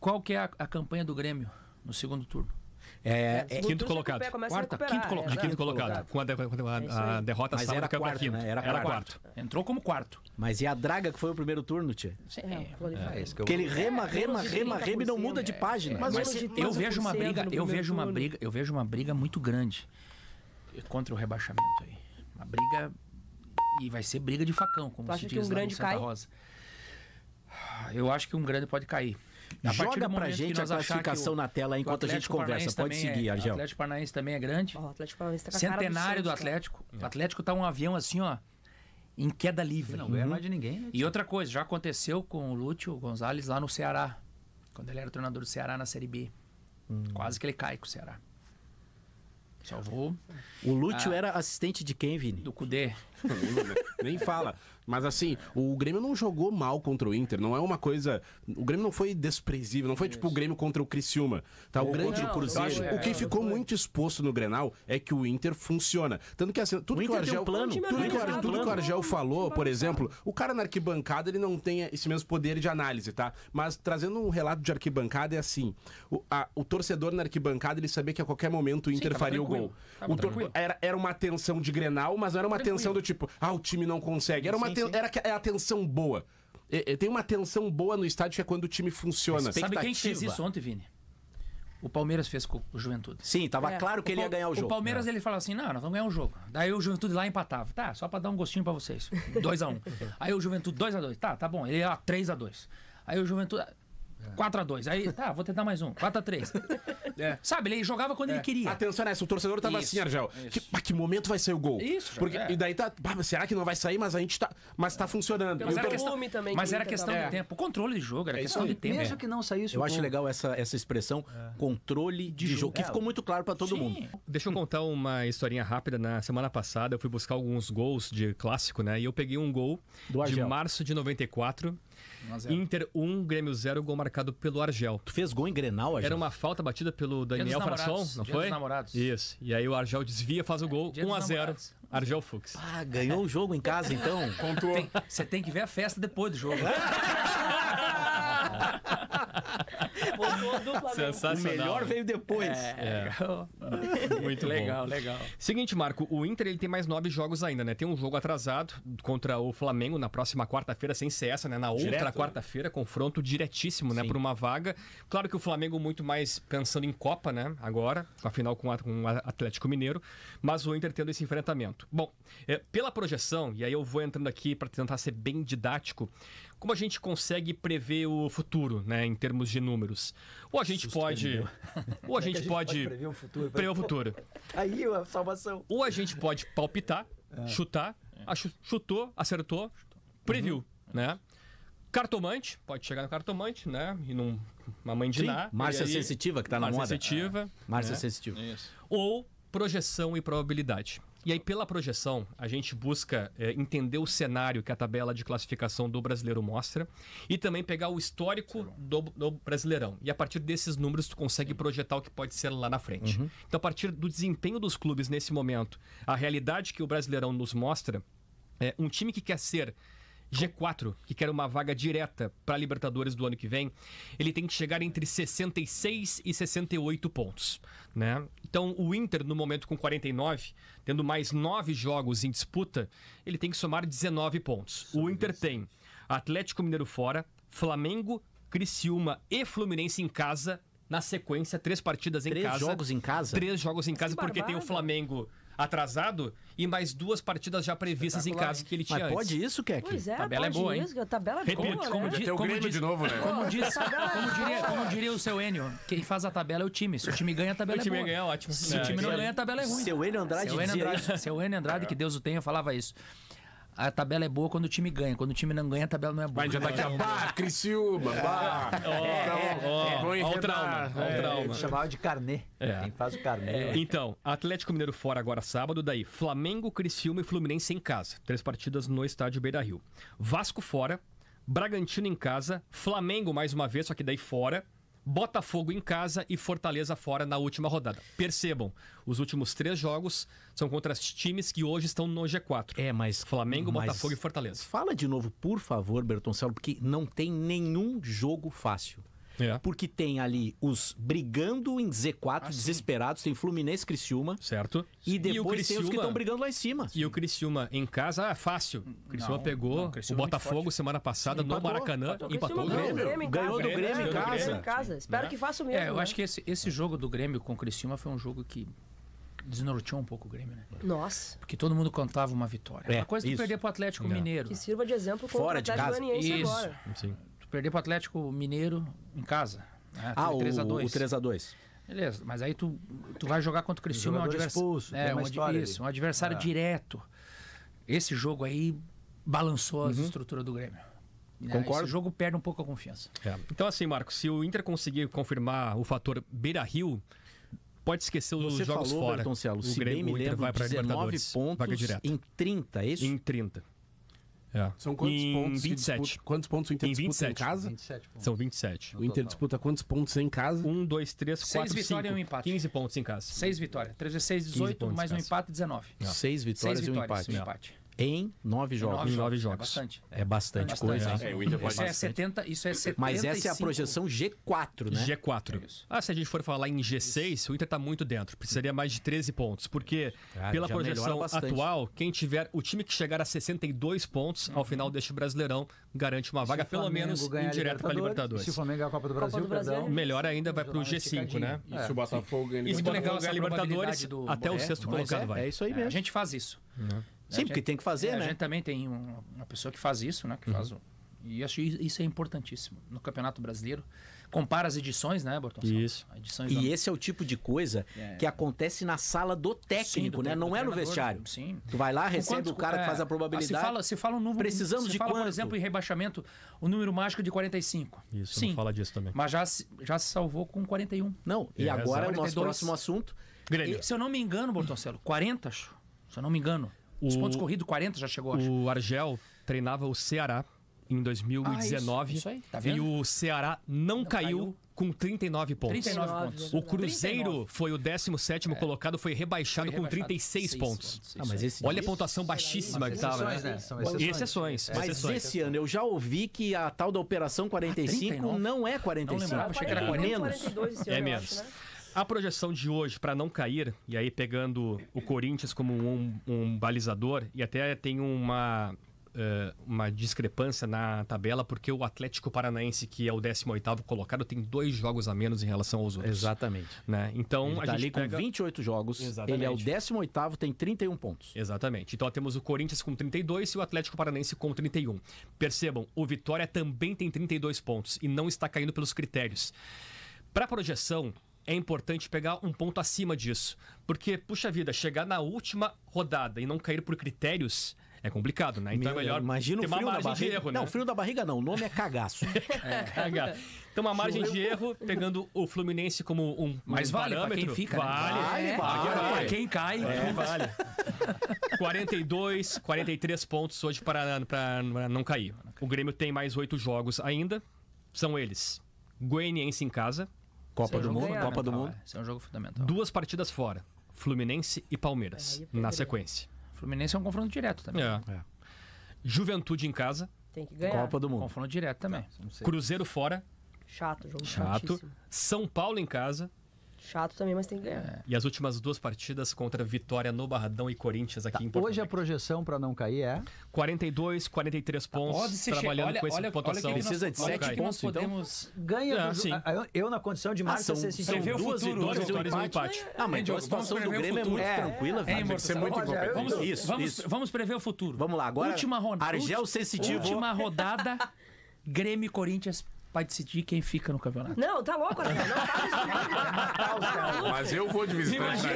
Qual que é a, a campanha do Grêmio no segundo turno? É, é, é, é. quinto colocado. Quarta, quinto, quinto colocado. Com a, de, com a, é a derrota Mas sábado, era quarto, quinto. Né? Era, era quarto. quarto. Entrou como quarto. Mas e a draga que foi o primeiro turno, Tia? Sim, é, que, ele rema, rema, rema, rema e não muda de né? página. Mas, mas, mas, eu vejo uma briga, eu vejo uma briga, eu vejo uma briga muito grande contra o rebaixamento aí. Uma briga e vai ser briga de facão, como se diz que um grande Santa cai? Rosa. Eu acho que um grande pode cair. A Joga pra gente a classificação na tela enquanto a gente conversa. Pode seguir, é, Argel. O Atlético Paranaense também é grande. Oh, Atlético tá Centenário do, do Atlético. É. O Atlético tá um avião assim, ó, em queda livre. Não ganha uhum. mais de ninguém, né? E outra coisa, já aconteceu com o Lúcio Gonzalez lá no Ceará. Quando ele era treinador do Ceará na Série B. Hum. Quase que ele cai com o Ceará. Salvou. O Lúcio ah, era assistente de quem, Vini? Do Cudê. Né? Nem fala. Mas assim, o Grêmio não jogou mal contra o Inter. Não é uma coisa. O Grêmio não foi desprezível. Não foi tipo o Grêmio contra o Criciúma. Tá? O, é, grande não, Cruzeiro. Acho, o que é, ficou muito exposto no Grenal é que o Inter funciona. Tanto que assim, tudo o que o Argel. Um plano, tudo, que o, tudo plano. que o Argel falou, por exemplo, o cara na arquibancada ele não tem esse mesmo poder de análise, tá? Mas trazendo um relato de arquibancada é assim: o, a, o torcedor na arquibancada ele sabia que a qualquer momento o Inter Sim, faria o gol. Era, era uma tensão de Grenal, mas não era uma tensão do tipo, ah, o time não consegue. Era, uma sim, sim. era é a tensão boa. E, é, e, é, tem uma tensão boa no estádio que é quando o time funciona. Sabe quem fez isso ontem, Vini? O Palmeiras fez com o Juventude. Sim, tava é, claro que ele ia ganhar o jogo. O Palmeiras é. ele fala assim: não, nós vamos ganhar o jogo. Daí o Juventude lá empatava. Tá, só para dar um gostinho para vocês. 2x1. Um. Aí o Juventude 2x2. Tá, tá bom. Ele ia 3x2. Aí o Juventude. 4x2. Aí, tá, vou tentar mais um. 4x3. É. Sabe, ele jogava quando ele é. queria. Atenção nessa, né? o torcedor tava isso, assim, Argel. Que, que momento vai ser o gol? Isso, Porque, é. E daí tá. será que não vai sair? Mas a gente tá. Mas tá funcionando. Mas, era, tô... questão, também, mas que era questão de é. tempo. O controle de jogo, era questão de tempo. Mesmo que não saísse. Eu acho legal essa, essa expressão controle de jogo, que ficou muito claro para todo mundo. Deixa eu contar uma historinha rápida. Na semana passada eu fui buscar alguns gols de clássico, né? E eu peguei um gol de março de 94 Inter 1, Grêmio 0, gol marcado pelo Argel. Tu fez gol em Grenal, Argel? Era uma falta batida pelo Daniel Frasson, não foi? Dos namorados. Isso. E aí o Argel desvia, faz o gol, é, 1 a 0 Argel Fux. Ah, ganhou o jogo em casa então? Contou. Você tem, tem que ver a festa depois do jogo. Pô, Sensacional. O melhor veio depois. É. é. Muito legal, bom. legal. Seguinte, Marco, o Inter ele tem mais nove jogos ainda, né? Tem um jogo atrasado contra o Flamengo na próxima quarta-feira, sem ser essa, né? Na outra Direto, né? quarta-feira, né? confronto diretíssimo, né? Sim. né? Por uma vaga. Claro que o Flamengo muito mais pensando em Copa, né? Agora, afinal com o Atlético Mineiro, mas o Inter tendo esse enfrentamento. Bom, é, pela projeção, e aí eu vou entrando aqui para tentar ser bem didático, como a gente consegue prever o futuro, né? Em termos de números. Ou a gente pode. Ou a é gente, é a gente pode, prever o futuro. Prever o futuro. Aí a salvação. Ou a gente pode palpitar, é. chutar, é. chutou, acertou, previu, uhum. né? Cartomante, pode chegar no cartomante, né? E numa mãe de nada. Márcia aí, sensitiva, que tá na Márcia moda. Sensitiva, é. Márcia né? sensitiva. Isso. Ou projeção e probabilidade. E aí, pela projeção, a gente busca é, entender o cenário que a tabela de classificação do brasileiro mostra e também pegar o histórico do, do brasileirão. E a partir desses números, tu consegue projetar o que pode ser lá na frente. Uhum. Então, a partir do desempenho dos clubes nesse momento, a realidade que o brasileirão nos mostra, é, um time que quer ser G4, que quer uma vaga direta para Libertadores do ano que vem, ele tem que chegar entre 66 e 68 pontos, né? Então, o Inter no momento com 49, tendo mais 9 jogos em disputa, ele tem que somar 19 pontos. O Inter tem Atlético Mineiro fora, Flamengo, Criciúma e Fluminense em casa na sequência, três partidas em três casa. Três jogos em casa? Três jogos em casa, porque tem o Flamengo atrasado e mais duas partidas já previstas em casa que ele tinha Mas pode isso, Keck? Pois é, tabela é boa, isso, hein? Tabela é boa, como, né? como, diz, de novo, né? como, diz, tá como, diria, como diria o seu Enio, quem faz a tabela é o time. Se o time ganha, a tabela é boa. Ganha, é ótimo. Se o time é, não ganha, a tabela é ruim. Andrade seu Enio Andrade, seu Enio Andrade, que Deus o tenha, falava isso a tabela é boa quando o time ganha. Quando o time não ganha, a tabela não é boa. Mas já tá aqui, pá, Criciúma, pá. É. É, então, é, olha o trauma. Chamava de carnê. É. Quem faz o carnê. É. Né? Então, Atlético Mineiro fora agora sábado, daí Flamengo, Criciúma e Fluminense em casa. Três partidas no estádio Beira-Rio. Vasco fora, Bragantino em casa, Flamengo mais uma vez, só que daí fora. Botafogo em casa e Fortaleza fora na última rodada. Percebam, os últimos três jogos são contra times que hoje estão no G4. É, mas. Flamengo, mas Botafogo e Fortaleza. Fala de novo, por favor, Bertoncelo, porque não tem nenhum jogo fácil. É. Porque tem ali os brigando em Z4, ah, desesperados, tem Fluminense Criciúma. Certo. E depois e tem os que estão brigando lá em cima. E o Criciúma em casa, ah, fácil. O hum, Criciúma não, pegou não, o, Criciúma é o Botafogo semana passada empatou, no Maracanã, empatou, empatou, empatou o Grêmio. Ganhou do Grêmio em casa. Grêmio em casa. Espero né? que faça o mesmo. É, eu né? acho que esse, esse jogo do Grêmio com o Criciúma foi um jogo que desnorteou um pouco o Grêmio, né? Nossa. Porque todo mundo contava uma vitória. É, é uma coisa de perder pro Atlético Mineiro. Que sirva de exemplo fora o Atlético isso agora. Sim perder para o Atlético Mineiro em casa. Né? Ah, 3 a 2 o 3x2. Beleza, mas aí tu, tu vai jogar contra o Criciúma, é um adversário. Expulso, é, um, isso, um adversário é. direto. Esse jogo aí balançou uhum. a estrutura do Grêmio. Concordo. Esse jogo perde um pouco a confiança. É. Então, assim, Marcos, se o Inter conseguir confirmar o fator Beira Rio, pode esquecer os Você jogos falou, fora. Bertoncelo, o se Grêmio, bem me lembro, vai para 19 pontos em 30, é isso? Em 30. É. São quantos em pontos? 27. Disputa, quantos pontos o Inter em disputa em casa? 27 pontos. São 27. O Inter total. disputa quantos pontos em casa? 1, 2, 3, 4, 5. 6 vitórias e um empate. 15 pontos em casa. 6 vitórias. 3 vezes 6, 18, mais um empate, 19. 6 vitórias, 6 vitórias e um empate. Um é. empate em nove jogos. Em nove, jogos. É bastante. É bastante, coisa. É, é isso, é 70, isso é 70. Mas essa é a projeção G4, né? G4. É ah, se a gente for falar em G6, isso. o Inter está muito dentro. Precisaria mais de 13 pontos. Porque, Cara, ah, pela projeção atual, quem tiver. O time que chegar a 62 pontos uhum. ao final uhum. deste Brasileirão garante uma vaga, pelo menos, indireta para a Libertadores. Se o Flamengo ganhar a Copa do Brasil, Copa do Brasil perdão, melhor ainda vai para então, né? o G5, né? E se o Botafogo ganhar a Libertadores, até o sexto colocado é, vai. É isso aí é, mesmo. A gente faz isso. Uhum. Sim, porque tem que fazer, é, né? A gente também tem um, uma pessoa que faz isso, né? Que uhum. faz o, e acho isso é importantíssimo no Campeonato Brasileiro. Compara as edições, né, Borton? Isso. Edições e esse é o tipo de coisa é. é. que acontece na sala do técnico, sim, do né? Não é no vestiário. Sim. Tu vai lá, recebe o cara é, que faz a ah, probabilidade. Se fala, se fala um número. Precisamos de fala, quanto? por exemplo, em rebaixamento, o número mágico de 45. Isso, sim. fala disso também. Mas já se, já se salvou com 41. Não, e, e agora é o nosso próximo assunto. E, se eu não me engano, Bortoncelo, 40, acho. Se eu não me engano. Os pontos corridos, 40 já chegou, acho. O Argel treinava o Ceará em 2019. Ah, isso, isso aí, tá vendo? e o Ceará não, não caiu, caiu, com 39 pontos. 39 pontos. O Cruzeiro 39. foi o 17 é. colocado, foi rebaixado, foi rebaixado com 36 pontos. pontos. Ah, mas Olha a pontuação baixíssima que estava. Né? Né? São exceções. Mas esse ano eu já ouvi que a tal da Operação 45 ah, não é 45. Não lembrava, achei que era 40. É menos. É menos. A projeção de hoje para não cair, e aí pegando o Corinthians como um, um balizador, e até tem uma, uh, uma discrepância na tabela, porque o Atlético Paranaense, que é o 18 colocado, tem dois jogos a menos em relação aos outros. Exatamente. Né? Então, ele a tá gente ali pega... com 28 jogos, Exatamente. ele é o 18 tem 31 pontos. Exatamente. Então, temos o Corinthians com 32 e o Atlético Paranaense com 31. Percebam, o Vitória também tem 32 pontos e não está caindo pelos critérios. Para projeção, é importante pegar um ponto acima disso. Porque, puxa vida, chegar na última rodada e não cair por critérios é complicado, né? Então é Meu, é melhor ter uma margem de erro, né? Não, frio da barriga não, o nome é cagaço. É, é, cagaço. Então uma margem de erro, pegando o Fluminense como um Mas vale parâmetro. quem fica, vale, né? vale, vale, vale, vale. quem cai. É, né? vale. 42, 43 pontos hoje para, para não cair. O Grêmio tem mais oito jogos ainda. São eles: Goianiense em casa, Copa do Mundo, Copa do Mundo. Esse é um jogo fundamental. Duas partidas fora, Fluminense e Palmeiras, é, na sequência. Fluminense é um confronto direto também. É. é. Juventude em casa. Tem que ganhar. Copa do Mundo. Confronto direto também. Tá, Cruzeiro fora. Chato, jogo chato. São Paulo em casa. Chato também, mas tem que ganhar. É. E as últimas duas partidas contra Vitória no Barradão e Corinthians aqui tá. em Porto Hoje a projeção para não cair é? 42, 43 tá, pontos, pode trabalhando olha, com essa pontuação. Olha precisa de 7 pontos, então? podemos... então. Ganha. É, eu, na condição de ah, marca, você se duas vitórias e um empate. Ah, mas a situação do Grêmio é muito é. tranquila, velho. É, muito Vamos prever o futuro. Vamos lá, agora. Última rodada. Argel sensitivo. Última rodada. Grêmio Corinthians pra decidir quem fica no campeonato. Não, tá louco, Ariel. Não tá isso Mas eu vou de visitante.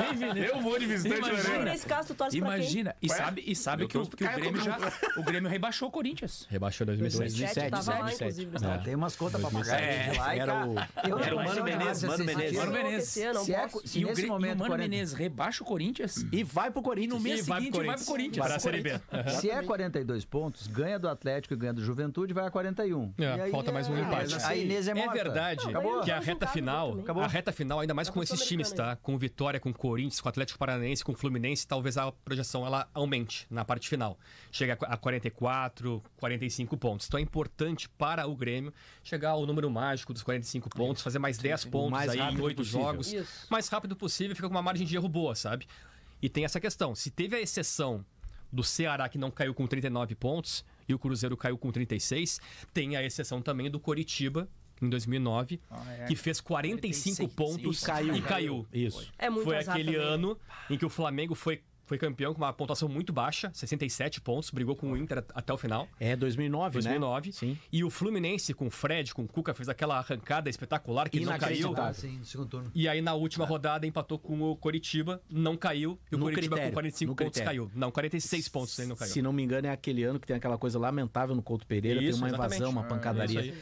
Né? eu vou de visitante imagina, Nesse caso, tu torce Imagina. E sabe, e sabe que, o, que o Grêmio já. O Grêmio rebaixou o Corinthians. Rebaixou 2007. 2007. Né? tem umas contas pra pagar. É, tá. era o, era o Mano Menezes. Mano Menezes. Mano Menezes. Se é é nesse momento o Mano Menezes rebaixa o Corinthians e vai pro Corinthians no mês seguinte, vai pro Corinthians. Para a Série B. Se é 42 pontos, ganha do Atlético e ganha do Juventude, vai a 41. É, falta mais um empate. A Inês é morta. É verdade que a reta final, a reta final ainda mais com esses times, tá? Com Vitória, com Corinthians Corinthians, com o Atlético Paranaense, com o Fluminense, talvez a projeção ela aumente na parte final. Chega a 44, 45 pontos. Então é importante para o Grêmio chegar ao número mágico dos 45 pontos, fazer mais 10 sim, pontos mais aí em 8 possível. jogos. Isso. Mais rápido possível, fica com uma margem de erro boa, sabe? E tem essa questão. Se teve a exceção do Ceará que não caiu com 39 pontos e o Cruzeiro caiu com 36, tem a exceção também do Coritiba em 2009, ah, é. que fez 45, pontos e caiu. E caiu. Isso. É muito foi aquele também. ano em que o Flamengo foi foi campeão com uma pontuação muito baixa, 67 pontos, brigou com o Inter até o final. É, 2009, 2009. né? Sim. E o Fluminense com o Fred, com o Cuca, fez aquela arrancada espetacular que não caiu. Ah, sim, segundo turno. E aí na última é. rodada empatou com o Coritiba, não caiu. E o no Coritiba critério, com 45 pontos critério. caiu. Não, 46 pontos ele não caiu. Se não me engano, é aquele ano que tem aquela coisa lamentável no Couto Pereira, isso, tem uma exatamente. invasão, uma é, pancadaria. É,